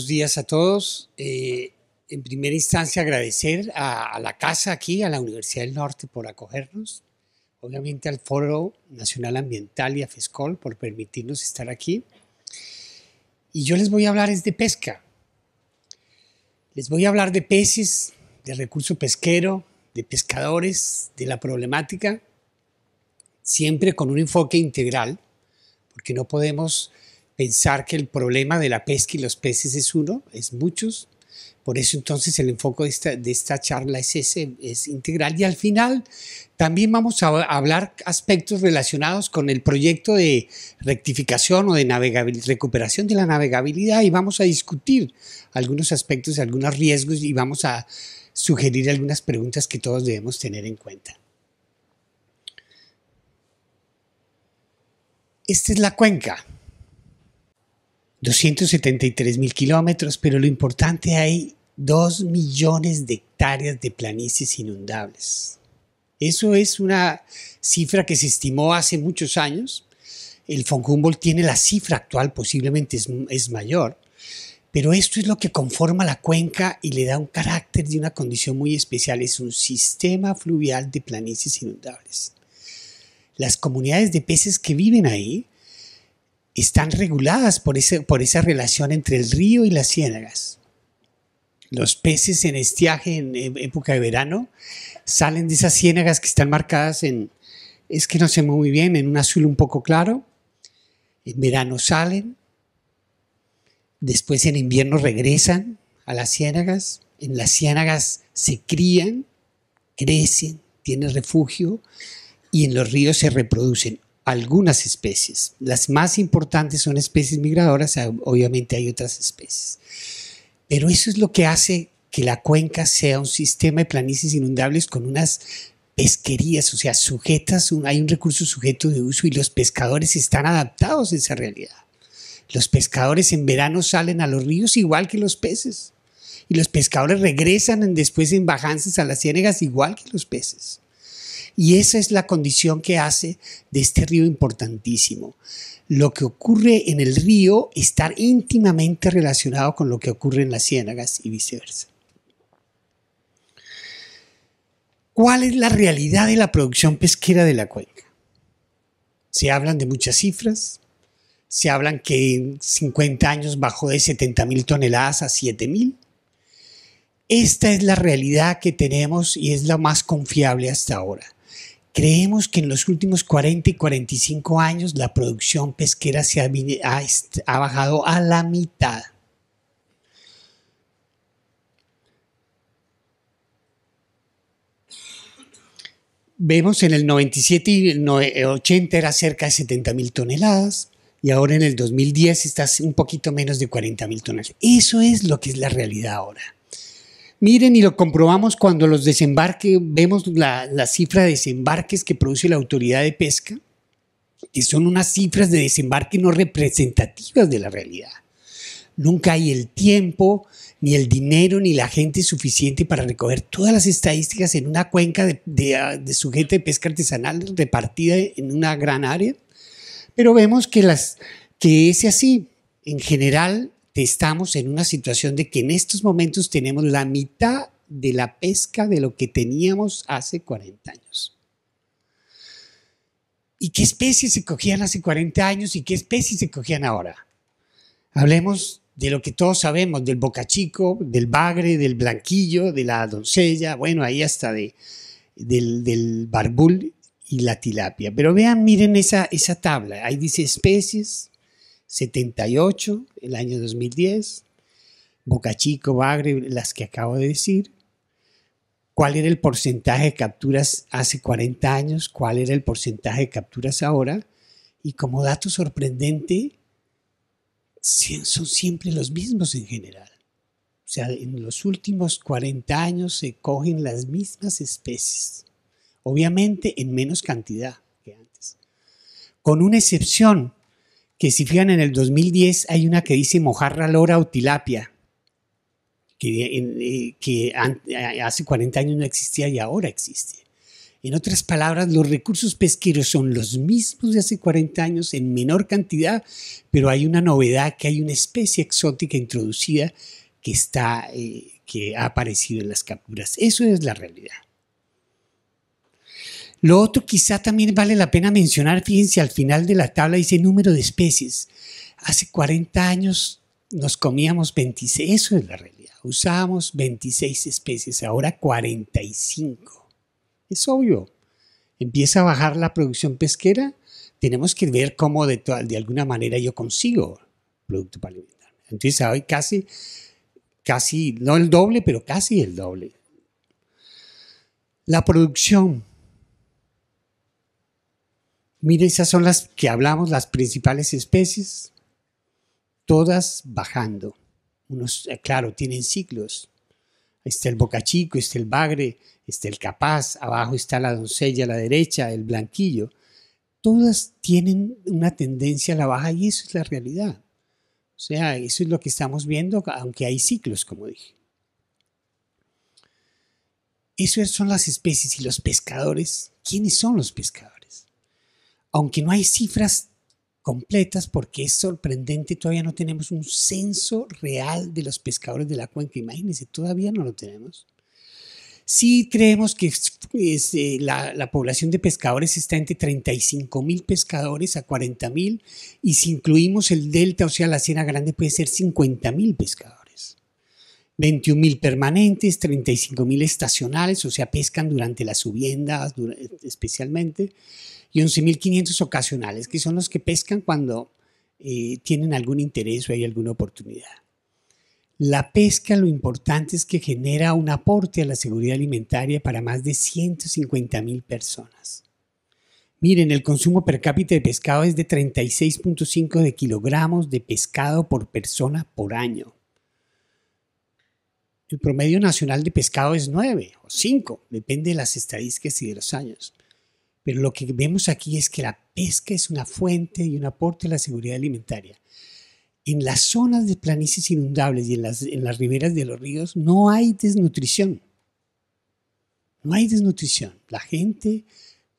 buenos días a todos. Eh, en primera instancia, agradecer a, a, la casa aquí, a la Universidad del Norte, por acogernos. Obviamente al Foro Nacional Ambiental y a FESCOL por permitirnos estar aquí. Y yo les voy a hablar es de pesca. Les voy a hablar de peces, de recurso pesquero, de pescadores, de la problemática, siempre con un enfoque integral, porque no podemos pensar que el problema de la pesca y los peces es uno, es muchos. Por eso entonces el enfoque de esta, charla es ese, es integral. Y al final también vamos a hablar aspectos relacionados con el proyecto de rectificación o de recuperación de la navegabilidad y vamos a discutir algunos aspectos, algunos riesgos y vamos a sugerir algunas preguntas que todos debemos tener en cuenta. Esta es la cuenca. 273 mil kilómetros, pero lo importante hay 2 millones de hectáreas de planicies inundables. Eso es una cifra que se estimó hace muchos años. El Fonjumboldt tiene la cifra actual, posiblemente es, es mayor, pero esto es lo que conforma la cuenca y le da un carácter de una condición muy especial. Es un sistema fluvial de planicies inundables. Las comunidades de peces que viven ahí están reguladas por, por esa relación entre el río y las ciénagas. Los peces en estiaje en e-, época de verano salen de esas ciénagas que están marcadas en, es que no se mueve muy bien, en un azul un poco claro. En verano salen, después en invierno regresan a las ciénagas, en las ciénagas se crían, crecen, tienen refugio y en los ríos se reproducen algunas especies. Las más importantes son especies migradoras, obviamente hay otras especies. Pero eso es lo que hace que la cuenca sea un sistema de planicies inundables con unas pesquerías, o sea, sujetas, hay un recurso sujeto de uso y los pescadores están adaptados a esa realidad. Los pescadores en verano salen a los ríos igual que los peces y los pescadores regresan después en bajanzas a las ciénegas igual que los peces. Y esa es la condición que hace de este río importantísimo. Lo que ocurre en el río está íntimamente relacionado con lo que ocurre en las ciénagas y viceversa. ¿Cuál es la realidad de la producción pesquera de la cuenca? Se hablan de muchas cifras, se hablan que en 50 años bajó de 70.000 toneladas a 7.000. Esta es la realidad que tenemos y es la más confiable hasta ahora. Creemos que en los últimos 40 y 45 años la producción pesquera se ha, bajado a la mitad. Vemos en el 97 y 80 era cerca de 70 mil toneladas y ahora en el 2010 está un poquito menos de 40 mil toneladas. Eso es lo que es la realidad ahora. Miren, y lo comprobamos cuando los desembarques, vemos la, cifra de desembarques que produce la autoridad de pesca, que son unas cifras de desembarque no representativas de la realidad. Nunca hay el tiempo, ni el dinero, ni la gente suficiente para recoger todas las estadísticas en una cuenca de, de, ah, de sujeto de pesca artesanal repartida en una gran área. Pero vemos que, las, que es así. En general, estamos en una situación de que en estos momentos tenemos la mitad de la pesca de lo que teníamos hace 40 años. ¿Y qué especies se cogían hace 40 años y qué especies se cogían ahora? Hablemos de lo que todos sabemos, del bocachico, del bagre, del blanquillo, de la doncella, bueno, ahí hasta de, del, barbul y la tilapia. Pero vean, miren esa, esa tabla, ahí dice especies, 78, el año 2010, Boca Chico, Bagre, las que acabo de decir. ¿Cuál era el porcentaje de capturas hace 40 años? ¿Cuál era el porcentaje de capturas ahora? Y como dato sorprendente, son siempre los mismos en general. O sea, en los últimos 40 años se cogen las mismas especies, obviamente en menos cantidad que antes, con una excepción que si fijan en el 2010 hay una que dice mojarra lora o tilapia, que, eh, eh, hace 40 años no existía y ahora existe. En otras palabras, los recursos pesqueros son los mismos de hace 40 años en menor cantidad, pero hay una novedad, que hay una especie exótica introducida que, está, eh, que ha aparecido en las capturas. Eso es la realidad. Lo otro quizá también vale la pena mencionar, fíjense, al final de la tabla dice número de especies. Hace 40 años nos comíamos 26, eso es la realidad. Usábamos 26 especies, ahora 45. Es obvio. Empieza a bajar la producción pesquera, tenemos que ver cómo de, de alguna manera yo consigo producto para alimentar. Entonces hoy casi, casi, no el doble, pero casi el doble. La producción Mire, esas son las que hablamos, las principales especies, todas bajando. Unos, eh, claro, tienen ciclos. está el bocachico, está el bagre, está el capaz, abajo está la doncella a la derecha, el blanquillo. Todas tienen una tendencia a la baja y eso es la realidad. O sea, eso es lo que estamos viendo, aunque hay ciclos, como dije. Esas son las especies y los pescadores. ¿Quiénes son los pescadores? aunque no hay cifras completas porque es sorprendente, todavía no tenemos un censo real de los pescadores de la cuenca, imagínense, todavía no lo tenemos. Sí creemos que eh, la, población de pescadores está entre 35 mil pescadores a 40 mil y si incluimos el delta, o sea, la Sierra Grande puede ser 50 mil pescadores. 21.000 permanentes, 35.000 estacionales, o sea, pescan durante las subiendas especialmente, y 11.500 ocasionales, que son los que pescan cuando eh, tienen algún interés o hay alguna oportunidad. La pesca lo importante es que genera un aporte a la seguridad alimentaria para más de 150.000 personas. Miren, el consumo per cápita de pescado es de 36.5 de kilogramos de pescado por persona por año. El promedio nacional de pescado es 9 o 5, depende de las estadísticas y de los años. Pero lo que vemos aquí es que la pesca es una fuente y un aporte a la seguridad alimentaria. En las zonas de planicies inundables y en las, en las riberas de los ríos no hay desnutrición. No hay desnutrición. La gente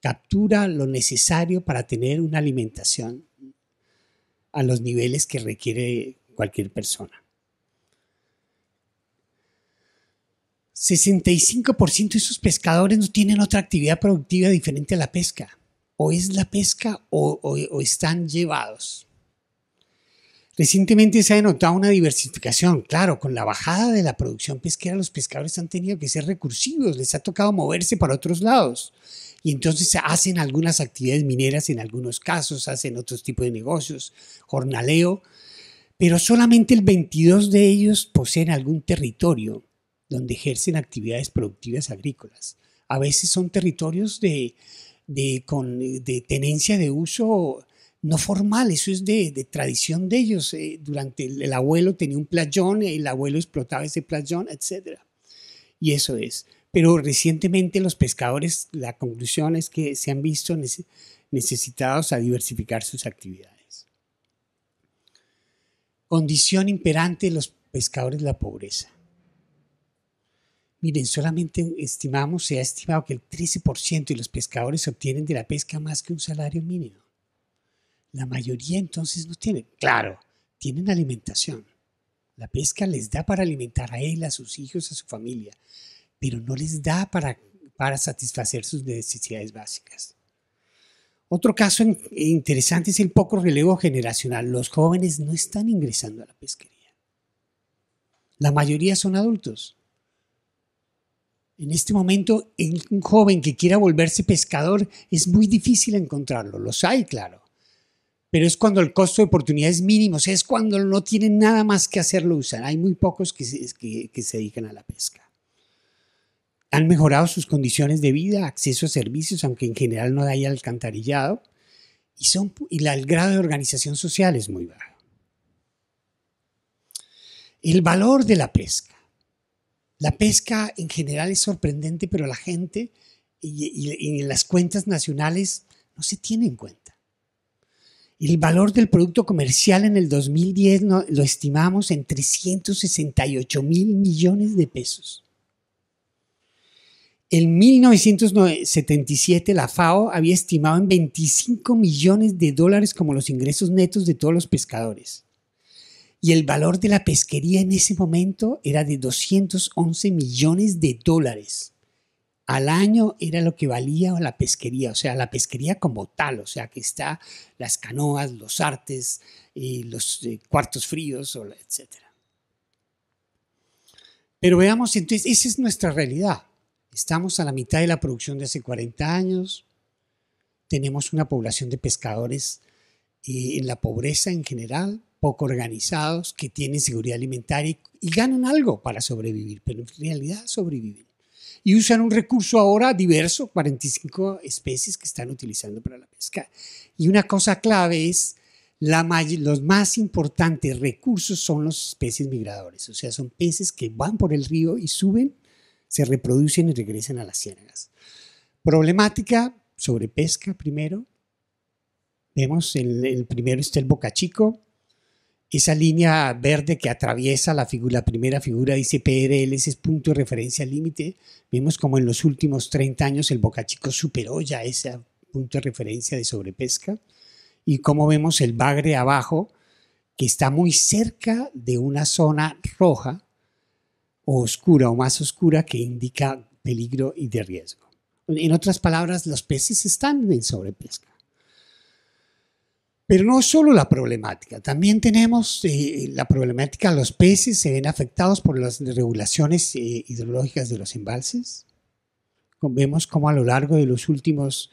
captura lo necesario para tener una alimentación a los niveles que requiere cualquier persona. 65% de esos pescadores no tienen otra actividad productiva diferente a la pesca. O es la pesca o, están llevados. Recientemente se ha denotado una diversificación. Claro, con la bajada de la producción pesquera, los pescadores han tenido que ser recursivos, les ha tocado moverse para otros lados. Y entonces hacen algunas actividades mineras en algunos casos, hacen otros tipos de negocios, jornaleo, pero solamente el 22 de ellos poseen algún territorio donde ejercen actividades productivas agrícolas. A veces son territorios de, de, tenencia de uso no formal, eso es de, tradición de ellos. Eh, durante el, abuelo tenía un playón, el abuelo explotaba ese playón, etc. Y eso es. Pero recientemente los pescadores, la conclusión es que se han visto necesitados a diversificar sus actividades. Condición imperante de los pescadores, la pobreza. Miren, solamente estimamos, se ha estimado que el 13% de los pescadores obtienen de la pesca más que un salario mínimo. La mayoría entonces no tienen. Claro, tienen alimentación. La pesca les da para alimentar a él, a sus hijos, a su familia, pero no les da para, para satisfacer sus necesidades básicas. Otro caso interesante es el poco relevo generacional. Los jóvenes no están ingresando a la pesquería. La mayoría son adultos en este momento, un joven que quiera volverse pescador es muy difícil encontrarlo. Los hay, claro. Pero es cuando el costo de oportunidad es mínimo, es cuando no tienen nada más que hacerlo usar. Hay muy pocos que se, dedican a la pesca. Han mejorado sus condiciones de vida, acceso a servicios, aunque en general no hay alcantarillado. Y, el grado de organización social es muy bajo. El valor de la pesca. La pesca en general es sorprendente, pero la gente y, en las cuentas nacionales no se tiene en cuenta. El valor del producto comercial en el 2010 lo estimamos en 368 mil millones de pesos. En 1977 la FAO había estimado en 25 millones de dólares como los ingresos netos de todos los pescadores y el valor de la pesquería en ese momento era de 211 millones de dólares. Al año era lo que valía la pesquería, o sea, la pesquería como tal, o sea, que está las canoas, los artes, y eh, los eh, cuartos fríos, etc. Pero veamos, entonces, esa es nuestra realidad. Estamos a la mitad de la producción de hace 40 años, tenemos una población de pescadores eh, en la pobreza en general, poco organizados, que tienen seguridad alimentaria y, ganan algo para sobrevivir, pero en realidad sobreviven. Y usan un recurso ahora diverso, 45 especies que están utilizando para la pesca. Y una cosa clave es, la los más importantes recursos son los peces migradores, o sea, son peces que van por el río y suben, se reproducen y regresan a las ciénagas. Problemática sobre pesca primero. Vemos, el, primero está el bocachico, esa línea verde que atraviesa la, figura, primera figura dice PRL, ese es punto de referencia límite. Vemos como en los últimos 30 años el Boca Chico superó ya ese punto de referencia de sobrepesca y como vemos el bagre abajo que está muy cerca de una zona roja o oscura o más oscura que indica peligro y de riesgo. En otras palabras, los peces están en sobrepesca. Pero no solo la problemática, también tenemos eh, la problemática, de los peces se ven afectados por las regulaciones eh, hidrológicas de los embalses. Vemos cómo a lo largo de los últimos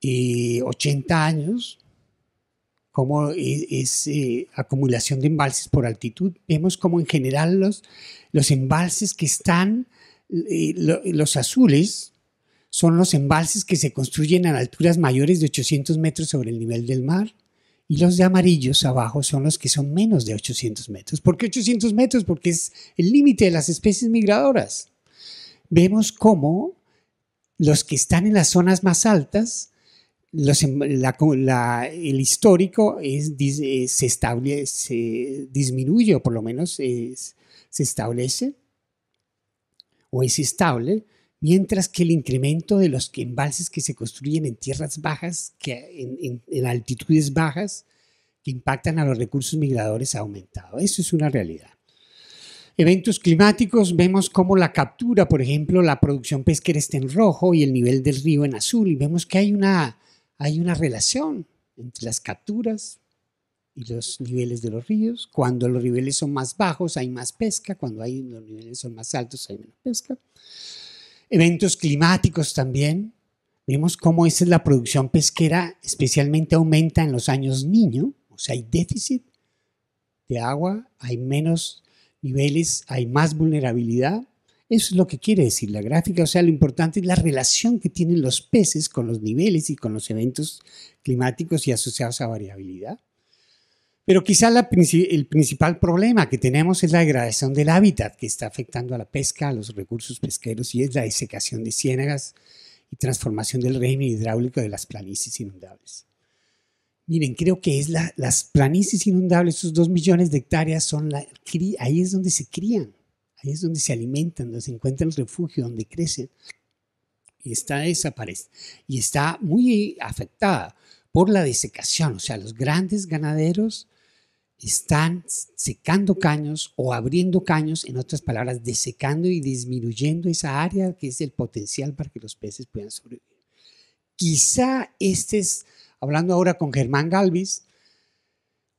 80 eh, años, cómo e, es, acumulación de embalses por altitud, vemos cómo en general los, los embalses que están, los azules, son los embalses que se construyen a alturas mayores de 800 metros sobre el nivel del mar. Y los de amarillos abajo son los que son menos de 800 metros. ¿Por qué 800 metros? Porque es el límite de las especies migradoras. Vemos cómo los que están en las zonas más altas, em, el histórico eh, se, establece se disminuye o por lo menos se establece o es estable mientras que el incremento de los embalses que se construyen en tierras bajas, que en, altitudes bajas, que impactan a los recursos migradores ha aumentado. Eso es una realidad. Eventos climáticos, vemos cómo la captura, por ejemplo, la producción pesquera está en rojo y el nivel del río en azul, y vemos que hay una, hay una relación entre las capturas y los niveles de los ríos. Cuando los niveles son más bajos hay más pesca, cuando hay, los niveles son más altos hay menos pesca eventos climáticos también. Vemos cómo es la producción pesquera especialmente aumenta en los años niño, o sea, hay déficit de agua, hay menos niveles, hay más vulnerabilidad. Eso es lo que quiere decir la gráfica, o sea, lo importante es la relación que tienen los peces con los niveles y con los eventos climáticos y asociados a variabilidad. Pero quizás el principal problema que tenemos es la degradación del hábitat que está afectando a la pesca, a los recursos pesqueros y es la desecación de ciénagas y transformación del régimen hidráulico de las planicies inundables. Miren, creo que es las planicies inundables, esos dos millones de hectáreas, son ahí es donde se crían, ahí es donde se alimentan, donde se encuentran el refugio, donde crecen. Y está desaparece y está muy afectada por la desecación, O sea, los grandes ganaderos están secando caños o abriendo caños, en otras palabras, desecando y disminuyendo esa área que es el potencial para que los peces puedan sobrevivir. Quizá este es, hablando ahora con Germán Galvis,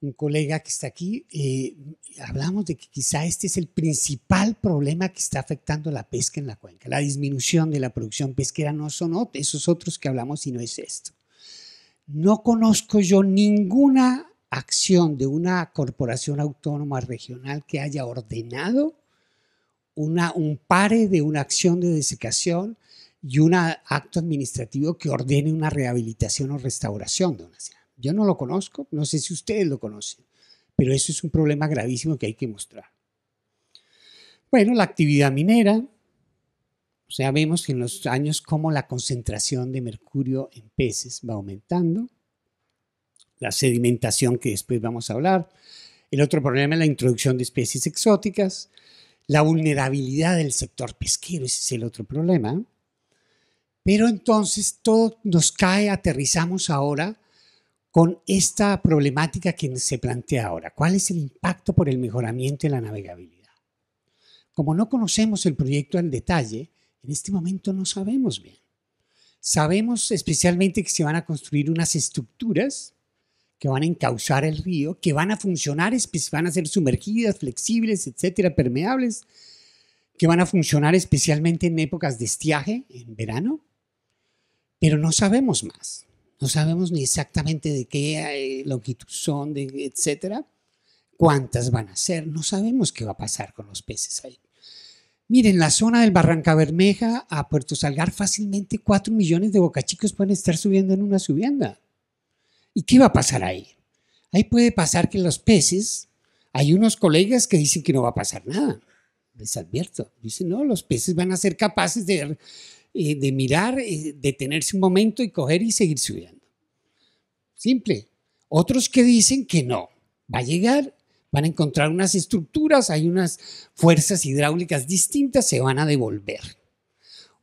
un colega que está aquí, eh, hablamos de que quizá este es el principal problema que está afectando la pesca en la cuenca, la disminución de la producción pesquera no son esos otros que hablamos, sino es esto. No conozco yo ninguna acción de una corporación autónoma regional que haya ordenado un pare de una acción de desecación y un acto administrativo que ordene una rehabilitación o restauración de una ciudad. Yo no lo conozco, no sé si ustedes lo conocen, pero eso es un problema gravísimo que hay que mostrar. Bueno, la actividad minera, o sea, vemos en los años cómo la concentración de mercurio en peces va aumentando, la sedimentación que después vamos a hablar, el otro problema es la introducción de especies exóticas, la vulnerabilidad del sector pesquero, ese es el otro problema. Pero entonces todo nos cae, aterrizamos ahora con esta problemática que se plantea ahora. ¿Cuál es el impacto por el mejoramiento de la navegabilidad? Como no conocemos el proyecto en detalle, en este momento no sabemos bien. Sabemos especialmente que se van a construir unas estructuras que van a encauzar el río, que van a funcionar, van a ser sumergidas, flexibles, etcétera, permeables, que van a funcionar especialmente en épocas de estiaje, en verano, pero no sabemos más. No sabemos ni exactamente de qué eh, longitud son, de, etcétera, cuántas van a ser, no sabemos qué va a pasar con los peces ahí. Miren, la zona del Barranca Bermeja a Puerto Salgar fácilmente 4 millones de bocachicos pueden estar subiendo en una subienda. ¿Y qué va a pasar ahí? Ahí puede pasar que los peces, hay unos colegas que dicen que no va a pasar nada, les advierto. Dicen, no, los peces van a ser capaces de, eh, de mirar, eh, detenerse un momento y coger y seguir subiendo. Simple. Otros que dicen que no, va a llegar van a encontrar unas estructuras, hay unas fuerzas hidráulicas distintas, se van a devolver.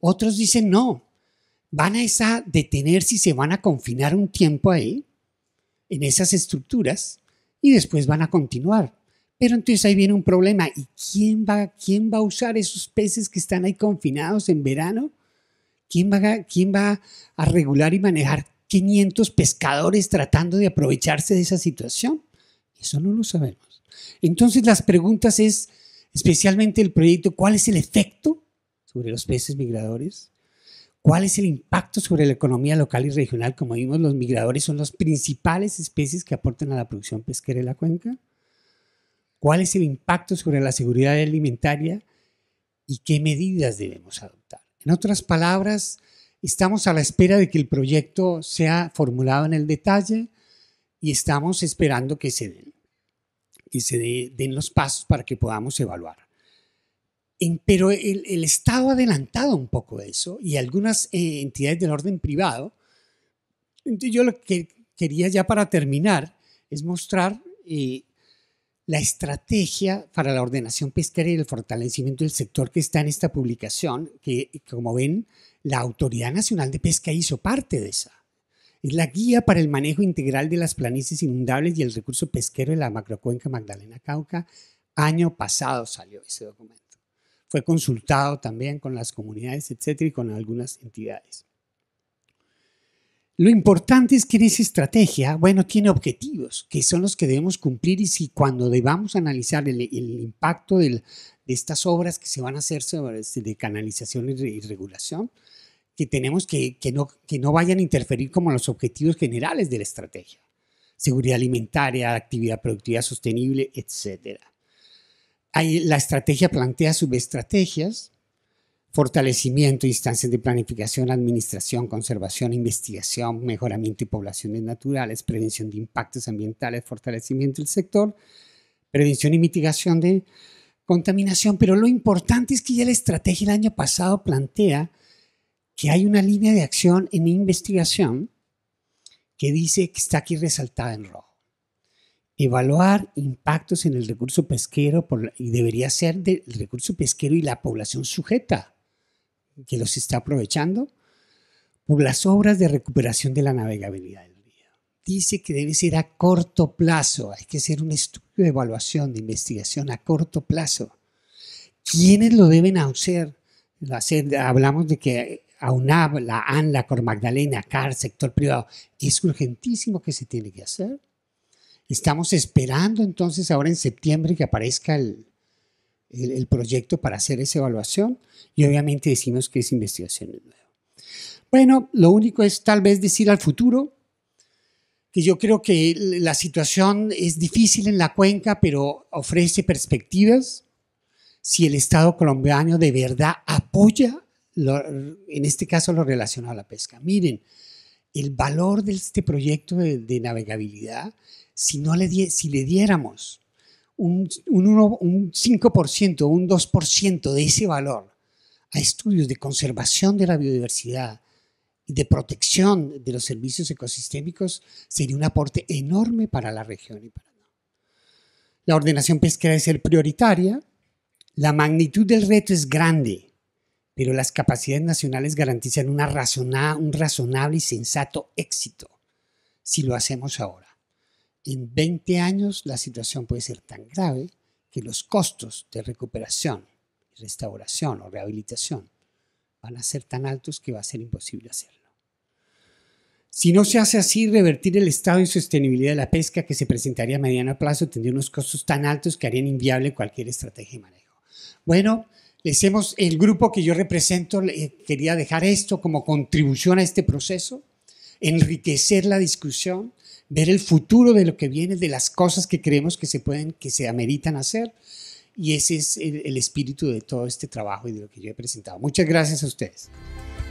Otros dicen, no, van a esa y se van a confinar un tiempo ahí, en esas estructuras, y después van a continuar. Pero entonces ahí viene un problema, ¿y quién va, quién va a usar esos peces que están ahí confinados en verano? ¿Quién va, ¿Quién va a regular y manejar 500 pescadores tratando de aprovecharse de esa situación? Eso no lo sabemos. Entonces las preguntas es, especialmente el proyecto, ¿cuál es el efecto sobre los peces migradores? ¿Cuál es el impacto sobre la economía local y regional? Como vimos, los migradores son las principales especies que aportan a la producción pesquera de la cuenca. ¿Cuál es el impacto sobre la seguridad alimentaria? ¿Y qué medidas debemos adoptar? En otras palabras, estamos a la espera de que el proyecto sea formulado en el detalle y estamos esperando que se den que se den los pasos para que podamos evaluar. pero el, Estado ha adelantado un poco eso y algunas eh, entidades del orden privado. Entonces yo lo que quería ya para terminar es mostrar eh, la estrategia para la ordenación pesquera y el fortalecimiento del sector que está en esta publicación, que como ven, la Autoridad Nacional de Pesca hizo parte de esa. Es la guía para el manejo integral de las planicies inundables y el recurso pesquero de la macrocuenca Magdalena Cauca. Año pasado salió ese documento. Fue consultado también con las comunidades, etcétera, y con algunas entidades. Lo importante es que en esa estrategia, bueno, tiene objetivos, que son los que debemos cumplir y si cuando debamos analizar el, impacto de estas obras que se van a hacer sobre, de canalización y, regulación, que tenemos que, no, que no vayan a interferir como los objetivos generales de la estrategia. Seguridad alimentaria, actividad productiva sostenible, etc. Ahí la estrategia plantea subestrategias, fortalecimiento, instancias de planificación, administración, conservación, investigación, mejoramiento y poblaciones naturales, prevención de impactos ambientales, fortalecimiento del sector, prevención y mitigación de contaminación. Pero lo importante es que ya la estrategia el año pasado plantea que hay una línea de acción en investigación que dice que está aquí resaltada en rojo. Evaluar impactos en el recurso pesquero y debería ser del recurso pesquero y la población sujeta que los está aprovechando por las obras de recuperación de la navegabilidad del río. Dice que debe ser a corto plazo, hay que hacer un estudio de evaluación, de investigación a corto plazo. ¿Quiénes lo deben hacer? hacer hablamos de que AUNAB, la ANLA, con Magdalena, CAR, sector privado, es urgentísimo que se tiene que hacer. Estamos esperando entonces ahora en septiembre que aparezca el, proyecto para hacer esa evaluación y obviamente decimos que es investigación nueva. Bueno, lo único es tal vez decir al futuro que yo creo que la situación es difícil en la cuenca, pero ofrece perspectivas si el Estado colombiano de verdad apoya en este caso lo relacionado a la pesca. Miren, el valor de este proyecto de, navegabilidad, si, no le, si le diéramos un, un, uno, un 5%, un 2% de ese valor a estudios de conservación de la biodiversidad y de protección de los servicios ecosistémicos, sería un aporte enorme para la región y para la ordenación pesquera debe ser prioritaria, la magnitud del reto es grande pero las capacidades nacionales garantizan una un razonable y sensato éxito si lo hacemos ahora. En 20 años la situación puede ser tan grave que los costos de recuperación, restauración o rehabilitación van a ser tan altos que va a ser imposible hacerlo. Si no se hace así, revertir el estado de sostenibilidad de la pesca que se presentaría a mediano plazo tendría unos costos tan altos que harían inviable cualquier estrategia de manejo. Bueno, el grupo que yo represento eh, quería dejar esto como contribución a este proceso, enriquecer la discusión, ver el futuro de lo que viene, de las cosas que creemos que se pueden, que se ameritan hacer. Y ese es el espíritu de todo este trabajo y de lo que yo he presentado. Muchas gracias a ustedes.